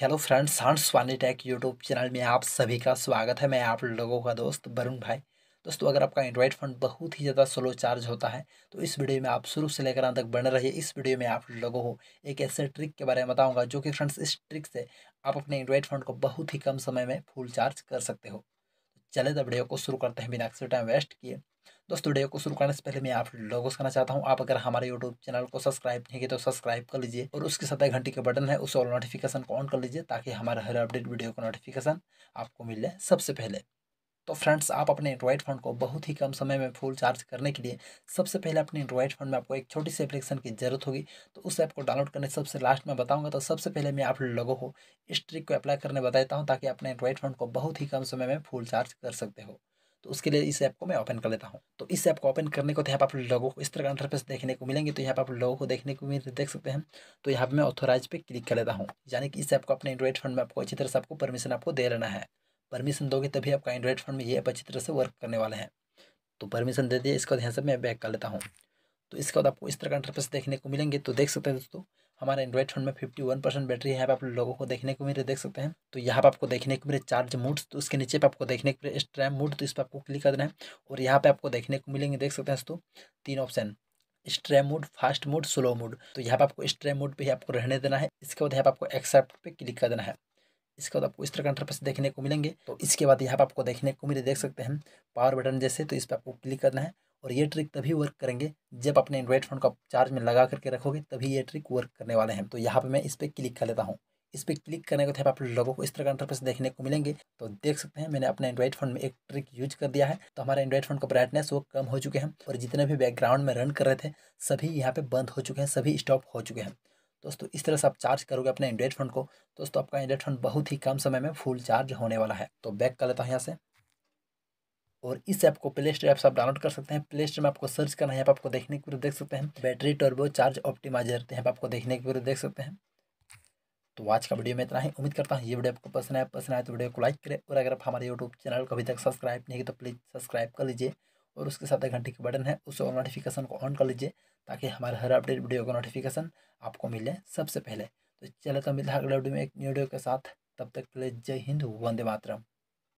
hello friends हंस वानी take YouTube channel में आप सभी का स्वागत है मैं आप लोगों का दोस्त वरुण भाई दोस्तों अगर आपका एंड्रॉयड फ़ोन बहुत ही ज़्यादा स्लो चार्ज होता है तो इस वीडियो में आप शुरू से लेकर अंत तक बने रहिए इस वीडियो में आप लोगों को एक ऐसे ट्रिक के बारे में बताऊँगा जो कि फ्रेंड्स इस ट्रिक से आप अपने एंड्रॉयड फ़ोन को बहुत ही कम समय में फुल चार्ज कर सकते हो चले तो वीडियो को शुरू करते हैं बिना से टाइम वेस्ट किए दोस्तों वीडियो को शुरू करने से पहले मैं आप लोगों से कहना चाहता हूँ आप अगर हमारे यूट्यूब चैनल को सब्सक्राइब नहीं किए तो सब्सक्राइब कर लीजिए और उसके साथ घंटी के बटन है उसे ऑल नोटिफिकेशन को ऑन कर लीजिए ताकि हमारे हर अपडेट वीडियो का नोटिफिकेशन आपको मिल जाए सबसे पहले तो फ्रेंड्स आप अपने एंड्रॉयड फ़ोन को बहुत ही कम समय में फुल चार्ज करने के लिए सबसे पहले अपने एंड्रॉयड फ़ोन में आपको एक छोटी सी एप्लीकेशन की ज़रूरत होगी तो उस ऐप को डाउनलोड करने सबसे लास्ट में बताऊंगा तो सबसे पहले मैं आप लोगों को इस ट्रिक को अप्लाई करने बताता हूँ ताकि अपने एंड्रॉयड फ़ोन को बहुत ही कम समय में फुल चार्ज कर सकते हो तो उसके लिए इस ऐप को मैं ओपन कर लेता हूँ तो इस ऐप को ओपन करने को तो यहाँ पर आप लोगों को इस तरह का इंटरफेस देखने को मिलेंगे तो यहाँ पर आप लोगों को देखने को मिल देख सकते हैं तो यहाँ पर मैं ऑथोराइज पर क्लिक कर लेता हूँ यानी कि इस ऐप को अपने एंड्रॉइड फोन में आपको अच्छी तरह से आपको परमिशन आपको दे लेना है परमिशन दोगे तभी आपका एंड्रॉइड फोन में ये ऐप अच्छी तरह से वर्क करने वाला है तो परमिशन दे दिए इसका ध्यान से मैं बैक कर लेता हूँ तो इसके बाद आपको इस तरह का इंटरफेस देखने को मिलेंगे तो देख सकते हैं दोस्तों हमारे एंड्रॉइड फ़ोन में फिफ्टी वन परसेंट बैटरी यहाँ पर आप लोगों को देखने को मिले देख सकते हैं तो यहाँ पर आपको देखने को मिले चार्ज मूड तो उसके नीचे पे आपको देखने को मिले स्ट्रैम मूड तो इस पर आपको क्लिक कर देना है और यहाँ पर आपको देखने को मिलेंगे देख सकते हैं दोस्तों तीन option stream mode fast mode slow mode तो यहाँ पर आपको स्ट्रेम मूड पर ही आपको रहने देना है इसके बाद यहाँ पर आपको एक्सेप्ट पर क्लिक कर देना है इसके बाद आपको इस तरह का इंटरफेस देखने को मिलेंगे तो इसके बाद यहाँ पर आपको देखने को मिले देख सकते हैं पावर बटन जैसे तो इस पर आपको क्लिक करना है और ये ट्रिक तभी वर्क करेंगे जब अपने एंड्रॉइड फ़ोन को आप चार्ज में लगा करके रखोगे तभी ये ट्रिक वर्क करने वाले हैं तो यहाँ पर मैं इस पर क्लिक कर लेता हूँ इस पर क्लिक करने के बाद आप लोगों को इस तरह का इंटरफेस देखने को मिलेंगे तो देख सकते हैं मैंने अपने एंड्रॉइड फ़ोन में एक ट्रिक यूज कर दिया है तो हमारे एंड्रॉइड फ़ोन का ब्राइटनेस वो कम हो चुके हैं और जितने भी बैकग्राउंड में रन कर रहे थे सभी यहाँ पे बंद हो चुके हैं सभी स्टॉप हो चुके हैं दोस्तों इस तरह से आप चार्ज करोगे अपने एंड्रॉइड फ़ोन को दोस्तों आपका एंड्रॉइड फ़ोन बहुत ही कम समय में फुल चार्ज होने वाला है तो बैक कर लेता हूँ यहाँ से और इस ऐप को प्ले स्टोर ऐप से आप डाउनलोड कर सकते हैं प्ले स्टोर में आपको सर्च करना है यहाँ पर आपको देखने के पूरे देख सकते हैं बैटरी टर्बो चार्ज ऑप्टिमाइजर यहाँ पर आपको देखने के लिए देख सकते हैं तो आज का वीडियो में इतना ही उम्मीद करता हूँ ये वीडियो आपको पसंद आया पसंद आए तो वीडियो को लाइक करें और अगर आप हमारे यूट्यूब चैनल को अभी तक सब्सक्राइब नहीं है तो प्लीज़ सब्सक्राइब कर लीजिए और उसके साथ एक घंटे का बटन है उस नोटिफिकेशन को ऑन कर लीजिए ताकि हमारे हर अपडेट वीडियो का नोटिफिकेशन आपको मिले सबसे पहले तो चले तो मिलता है अगले वीडियो में एक न्यू वीडियो के साथ तब तक के लिए जय हिंद वंदे मातरम